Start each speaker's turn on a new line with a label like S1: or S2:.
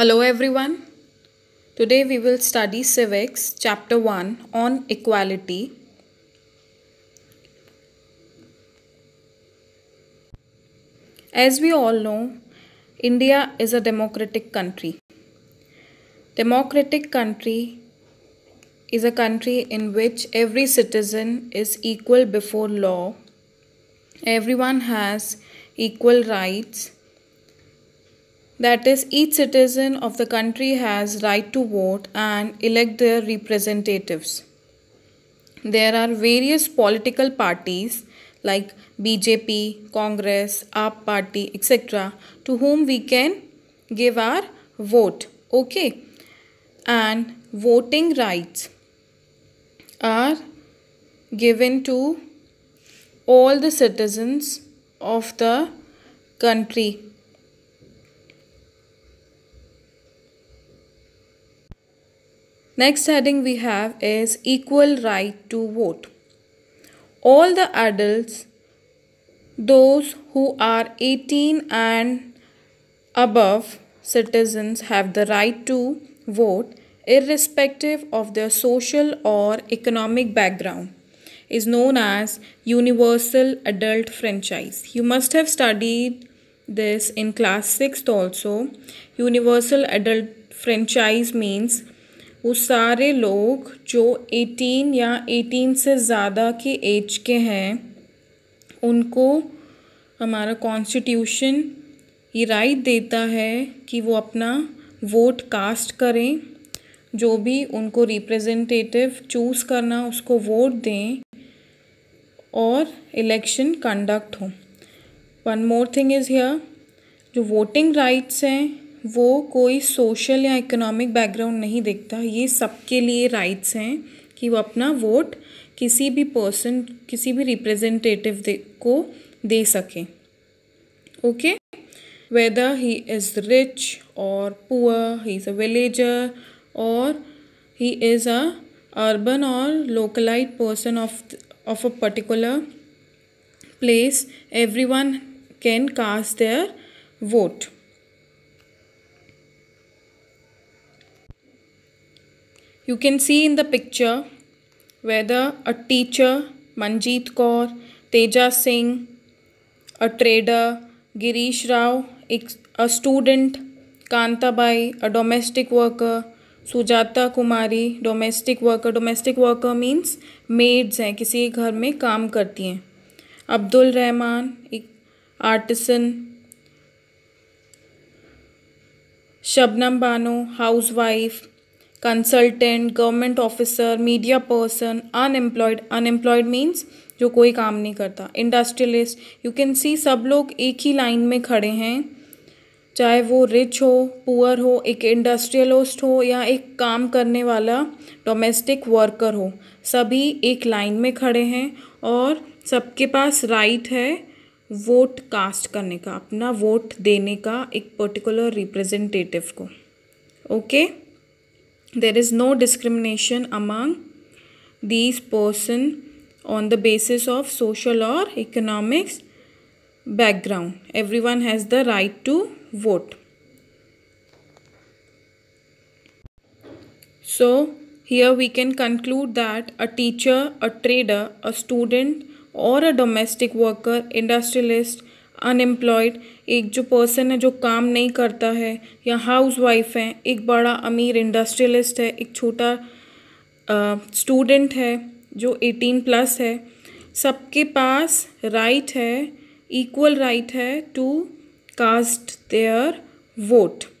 S1: Hello everyone. Today we will study Civics Chapter 1 on Equality. As we all know, India is a democratic country. Democratic country is a country in which every citizen is equal before law. Everyone has equal rights that is each citizen of the country has right to vote and elect their representatives there are various political parties like bjp congress aap party etc to whom we can give our vote okay and voting rights are given to all the citizens of the country Next heading we have is equal right to vote. All the adults, those who are 18 and above citizens have the right to vote irrespective of their social or economic background is known as universal adult franchise. You must have studied this in class 6th also. Universal adult franchise means वो सारे लोग जो 18 या 18 से ज़्यादा के as के हैं उनको हमारा कॉन्स्टिट्यूशन ये राइट देता है कि वो अपना वोट कास्ट करें जो भी उनको रिप्रेजेंटेटिव चूज़ करना उसको वोट दें और इलेक्शन कंडक्ट हो one more thing is here जो वोटिंग राइट्स हैं वो कोई सोशल या इकोनॉमिक बैकग्राउंड नहीं देखता ये सबके लिए राइट्स हैं कि वो अपना वोट किसी भी पर्सन किसी भी रिप्रेजेंटेटिव को दे सकें okay whether he is rich और poor he is a villager और ही इज़ अ अर्बन और localite person of of a particular everyone can cast their vote You can see in the picture whether a teacher, Manjeet Kaur, Teja Singh, a trader, Girish Rao, a student, kanta bai a domestic worker, sujata kumari domestic worker domestic worker means maids hain kisi ghar mein kaam karti hain abdul rehman ek artisan shabnam banu housewife consultant government officer media person unemployed unemployed means जो कोई काम नहीं करता industrialist you can see सब लोग एक ही line में खड़े हैं चाहे वो रिच हो पुअर हो एक इंडस्ट्रियलिस्ट हो या एक काम करने वाला डोमेस्टिक वर्कर हो सभी एक लाइन में खड़े हैं और सबके पास राइट है वोट कास्ट करने का अपना वोट देने का एक पर्टिकुलर रिप्रेजेंटेटिव को okay okay? there is no discrimination among these person on the basis of social or economics background everyone has the right to vote so here we can conclude that a teacher a trader a student or a domestic worker industrialist unemployed एक जो person है जो काम नहीं करता है या house wife है एक बड़ा अमीर इंडस्ट्रियलिस्ट है एक छोटा स्टूडेंट है जो एटीन प्लस है सबके पास राइट है इक्वल राइट है टू कास्ट देयर वोट